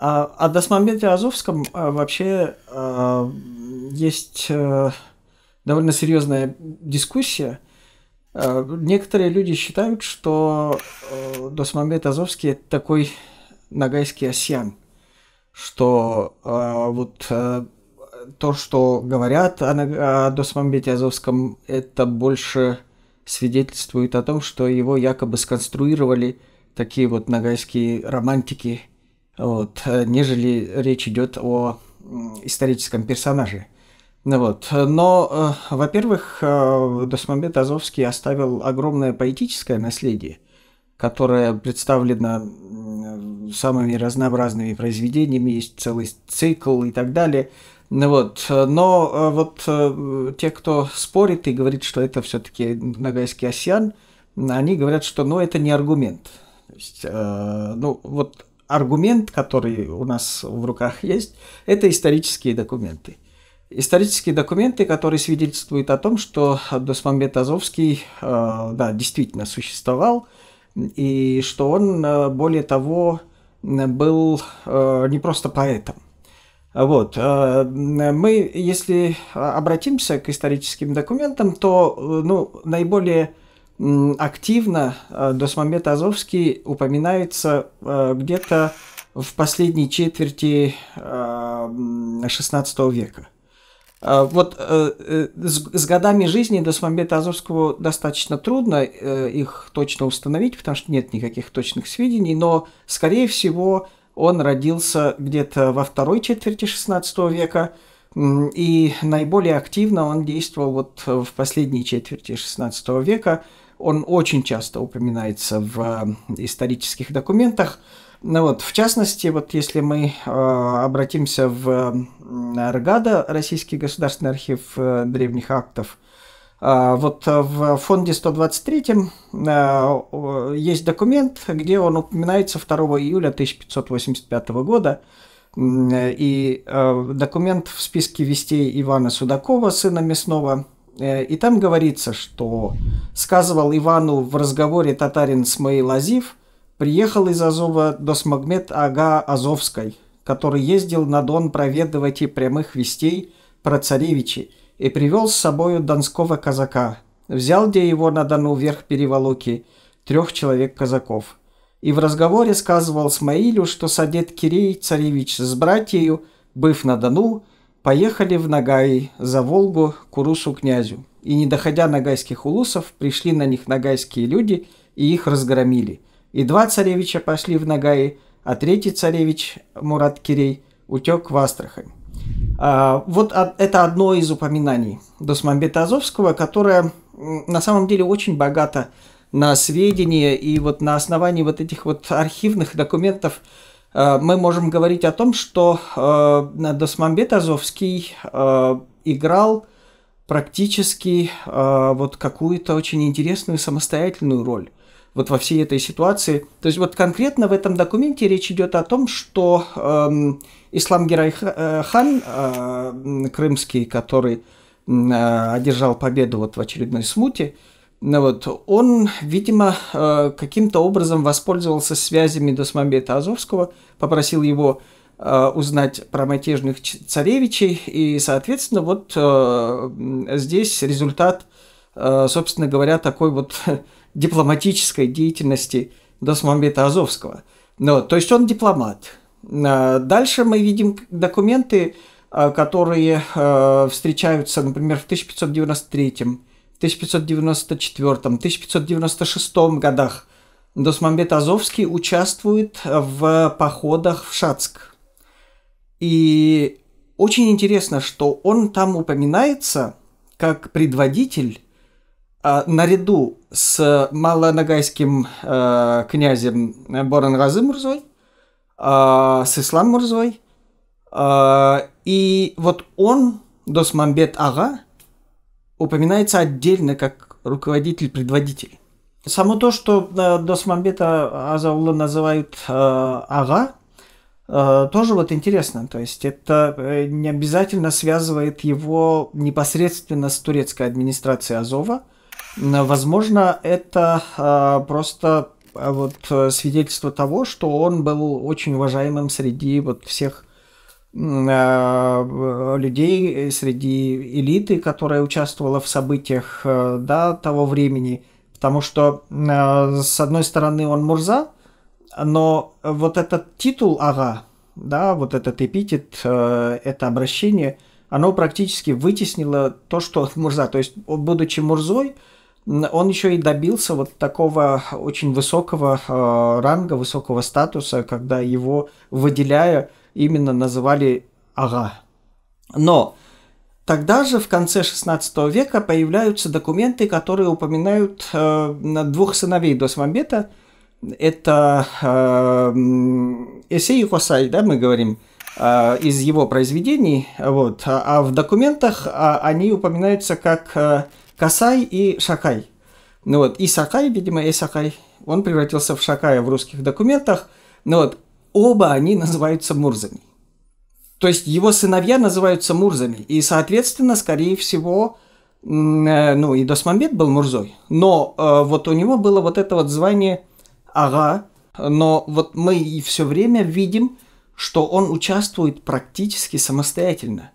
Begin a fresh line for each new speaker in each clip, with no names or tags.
А, о а Досмомбете Азовском а, вообще а, есть э, довольно серьезная дискуссия. А, некоторые люди считают, что Досмомбет э, Азовский это такой нагайский осьян, что вот э, то, что говорят о, о Досмомбете Азовском, это больше свидетельствует о том, что его якобы сконструировали такие вот нагайские романтики – вот, э, нежели речь идет о историческом персонаже. Ну вот. Но, э, во-первых, э, Досмомбет Азовский оставил огромное поэтическое наследие, которое представлено самыми разнообразными произведениями, есть целый цикл и так далее. Ну вот. Но вот те, кто спорит и говорит, что это все-таки нагайский осян, они говорят, что ну, это не аргумент. То есть, э, ну, вот аргумент, который у нас в руках есть, это исторические документы. Исторические документы, которые свидетельствуют о том, что Досмамбет Азовский э, да, действительно существовал, и что он, э, более того, был э, не просто поэтом. Вот. Мы, если обратимся к историческим документам, то ну, наиболее активно э, Досмамбет Азовский упоминается э, где-то в последней четверти XVI э, века. Вот с годами жизни Досмамбета Азовского достаточно трудно их точно установить, потому что нет никаких точных сведений, но, скорее всего, он родился где-то во второй четверти XVI века, и наиболее активно он действовал вот в последней четверти XVI века, он очень часто упоминается в э, исторических документах. Ну вот, в частности, вот если мы э, обратимся в РГАДА, Российский государственный архив э, древних актов, э, вот в фонде 123 э, есть документ, где он упоминается 2 июля 1585 года, и э, документ в списке вестей Ивана Судакова, сына Мясного, Э, и там говорится, что сказывал Ивану в разговоре татарин Смаил Азив, приехал из Азова Досмагмед Ага Азовской, который ездил на Дон проведывать и прямых вестей про царевичи, и привел с собою донского казака. Взял где его на Дону вверх переволоки трех человек казаков. И в разговоре сказывал Смаилю, что садет Кирей царевич с братьею, быв на Дону, поехали в Нагай за Волгу к Урусу князю. И не доходя нагайских улусов, пришли на них нагайские люди и их разгромили. И два царевича пошли в Нагаи, а третий царевич Мурат Кирей утек в Астрахань. А, вот это одно из упоминаний Досмамбета Азовского, которое на самом деле очень богато на сведения, и вот на основании вот этих вот архивных документов Э, мы можем говорить о том, что э, Досмамбет Азовский э, играл практически вот какую-то очень интересную самостоятельную роль вот во всей этой ситуации. То есть вот конкретно в этом документе речь идет о том, что эм, Ислам Герайхан э, крымский, который э, одержал победу вот в очередной смуте, э, ну вот, он, видимо, э, каким-то образом воспользовался связями Досмамбета Азовского, попросил его э, узнать про мятежных царевичей, и, соответственно, вот э, здесь результат, собственно говоря, такой вот дипломатической деятельности Досмамбета Азовского. Ну, то есть он дипломат. Дальше мы видим документы, которые встречаются, например, в 1593 1594-1596 годах Досмамбет Азовский участвует в походах в Шацк. И очень интересно, что он там упоминается как предводитель а, наряду с малонагайским а, э, князем Боран Газы Мурзой, а, с Ислам Мурзой. А, и вот он, Досмамбет Ага, упоминается отдельно как руководитель-предводитель. Само то, что э, Досмамбета Азаула называют э, Ага, э, тоже вот интересно. То есть это не обязательно связывает его непосредственно с турецкой администрацией Азова. Возможно, это просто вот свидетельство того, что он был очень уважаемым среди вот всех Э, людей среди элиты, которая участвовала в событиях э, да, того времени. Потому что, э, с одной стороны, он Мурза, но вот этот титул Ага, да, вот этот эпитет, это обращение, оно практически вытеснило то, что Мурза. То есть, будучи Мурзой, он еще и добился вот такого очень высокого ранга, высокого статуса, когда его выделяя именно называли Ага. Но тогда же, в конце XVI века, появляются документы, которые упоминают э, двух сыновей Досмамбета. Это э, Эсей Хосай, да, мы говорим, э, из его произведений. Вот. А, а в документах а, они упоминаются как э, Касай и Шакай. Ну вот, и Сакай, видимо, и Эсакай, он превратился в Шакая в русских документах. Ну вот, Оба они называются Мурзами. То есть его сыновья называются Мурзами. И, соответственно, скорее всего, э, ну и Досмамбет был Мурзой. Но э, вот у него было вот это вот звание Ага. Но вот мы и все время видим, что он участвует практически самостоятельно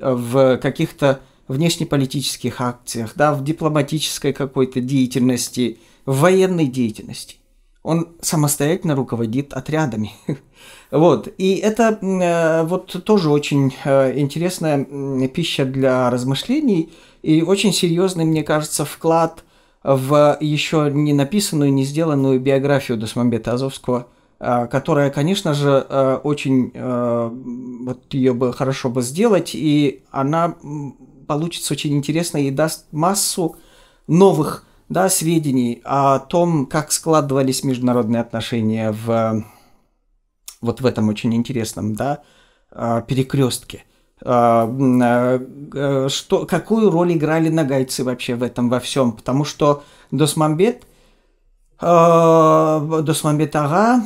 э, в каких-то внешнеполитических акциях, да, в дипломатической какой-то деятельности, в военной деятельности. Он самостоятельно руководит отрядами. вот. И это э, вот тоже очень э, интересная пища для размышлений и очень серьезный, мне кажется, вклад в еще не написанную, не сделанную биографию Досмамбета Азовского, э, которая, конечно же, э, очень э, вот ее бы хорошо бы сделать, и она получится очень интересно и даст массу новых да, сведений о том, как складывались международные отношения в вот в этом очень интересном, да, а, перекрестке. А, а, что, какую роль играли нагайцы вообще в этом во всем? Потому что Досмамбет, Досмамбет Ага,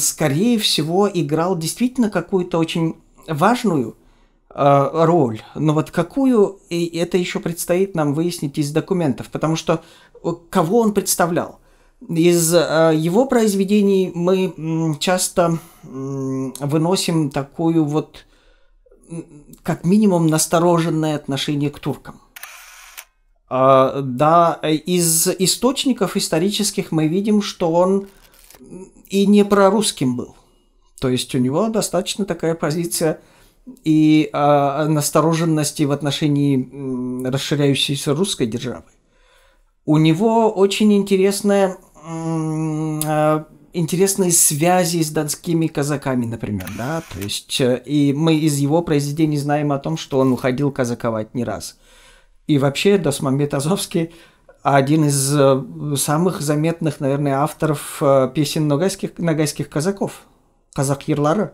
скорее всего, играл действительно какую-то очень важную Э, роль. Но вот какую, и это еще предстоит нам выяснить из документов, потому что э, кого он представлял? Из э, его произведений мы часто выносим такую вот, как минимум, настороженное отношение к туркам. А, да, из источников исторических мы видим, что он и не прорусским был. То есть у него достаточно такая позиция – и э, настороженности в отношении э, расширяющейся русской державы. У него очень интересные, э, а, интересные связи с донскими казаками, например, да, то есть, э, и мы из его произведений знаем о том, что он уходил казаковать не раз. И вообще Досмамбет Азовский один из э, самых заметных, наверное, авторов э, песен ногайских, ногайских казаков, казак-ерлары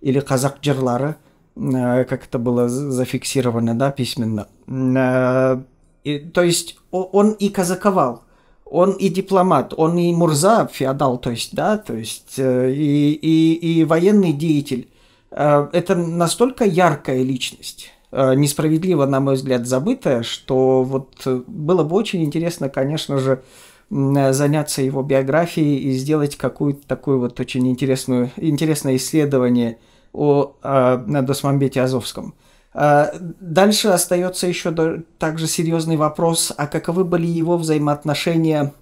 или казак-джерлары джерлара Э, как это было зафиксировано, да, письменно. Э, и, то есть он и казаковал, он и дипломат, он и Мурза, феодал, то есть, да, то есть э, и, и, и военный деятель. Это настолько яркая личность, несправедливо, на мой взгляд, забытая, что вот было бы очень интересно, конечно же, заняться его биографией и сделать какую-то такую вот очень интересную, интересное исследование – о, о, а, на Досмамбете Азовском. А, дальше остается еще также серьезный вопрос, а каковы были его взаимоотношения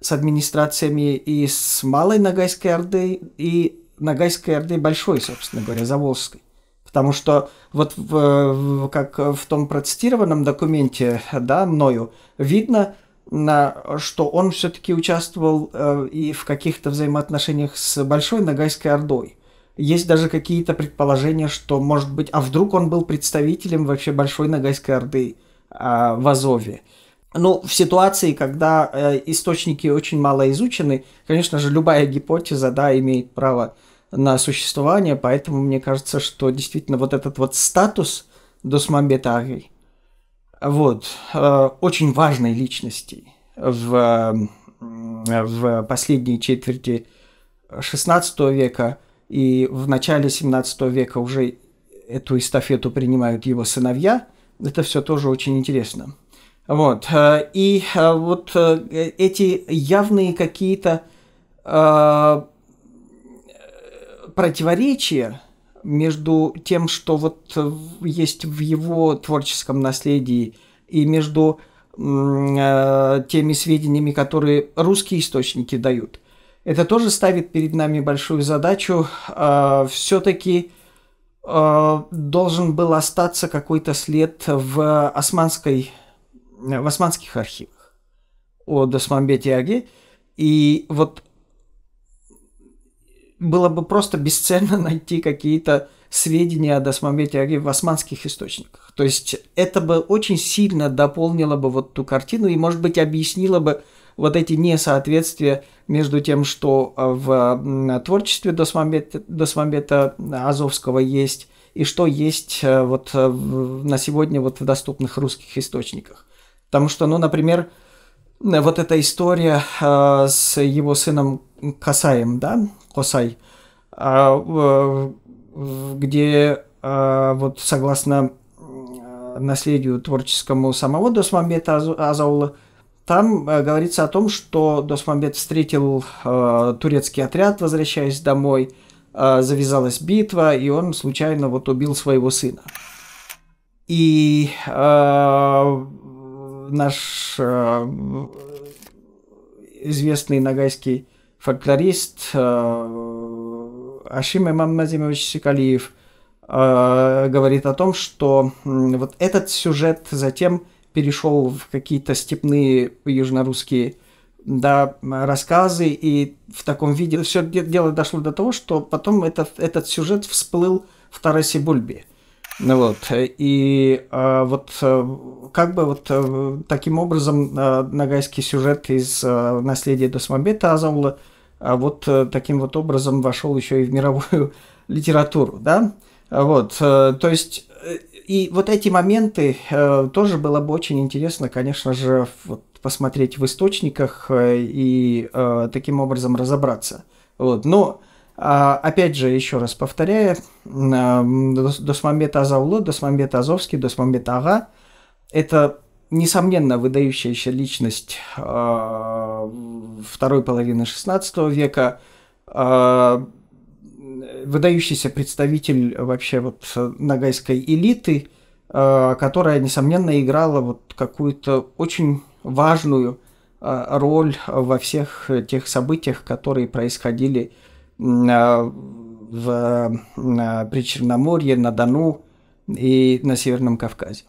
с администрациями и с Малой Ногайской Орды, и Ногайской Орды Большой, собственно говоря, Заволжской. Потому что вот в, в, как в том процитированном документе, да, мною, видно, на, что он все-таки участвовал э, и в каких-то взаимоотношениях с Большой Ногайской Ордой. Есть даже какие-то предположения, что, может быть, а вдруг он был представителем вообще большой Ногайской Орды а, в Азове. Ну, в ситуации, когда э, источники очень мало изучены, конечно же, любая гипотеза, да, имеет право на существование, поэтому мне кажется, что действительно вот этот вот статус Досмамбетари, вот, э, очень важной личности в, в последней четверти XVI века – и в начале 17 века уже эту эстафету принимают его сыновья. Это все тоже очень интересно. Вот. Э, и э, вот э, эти явные какие-то противоречия между тем, что вот есть в его творческом наследии, и между теми сведениями, которые русские источники дают – это тоже ставит перед нами большую задачу. Э, а, Все-таки э, а, должен был остаться какой-то след в османской, в османских архивах о Досмамбете И вот было бы просто бесценно найти какие-то сведения о Досмамбете в османских источниках. То есть это бы очень сильно дополнило бы вот ту картину и, может быть, объяснило бы, вот эти несоответствия между тем, что а, в творчестве Досмамбета, Азовского есть, и что есть э, вот э, на сегодня вот в доступных русских источниках. Потому что, ну, например, вот эта история а, с его сыном Касаем, да, Косай, а, где вот согласно наследию творческому самого Досмамбета Азаула, там э, говорится о том, что Досмамбет встретил э, турецкий отряд, возвращаясь домой, э, завязалась битва, и он случайно вот убил своего сына. И э, наш э, известный нагайский фольклорист э, Ашим Имам Сикалиев э, говорит о том, что э, вот этот сюжет затем перешел в какие-то степные южнорусские да, рассказы, и в таком виде все дело дошло до того, что потом этот, этот сюжет всплыл в Тарасе Бульбе. ну Вот. И э, вот э, как бы вот э, таким образом э, нагайский сюжет из э, наследия Досмобета Азаула э, вот э, таким вот образом вошел еще и в мировую литературу, да? Вот, э, то есть и вот эти моменты э, тоже было бы очень интересно, конечно же, вот, посмотреть в источниках э, и э, таким образом разобраться. Вот. Но, э, опять же, еще раз повторяя, э, а, Досмамбет Азауло, Досмамбет Азовский, Досмамбет Ага – это, несомненно, выдающаяся личность э, второй половины XVI века, э, выдающийся представитель э, вообще вот э, ногайской элиты, э, которая, несомненно, играла вот какую-то очень важную роль во всех тех событиях, которые происходили в, при Черноморье, на Дону и на Северном Кавказе.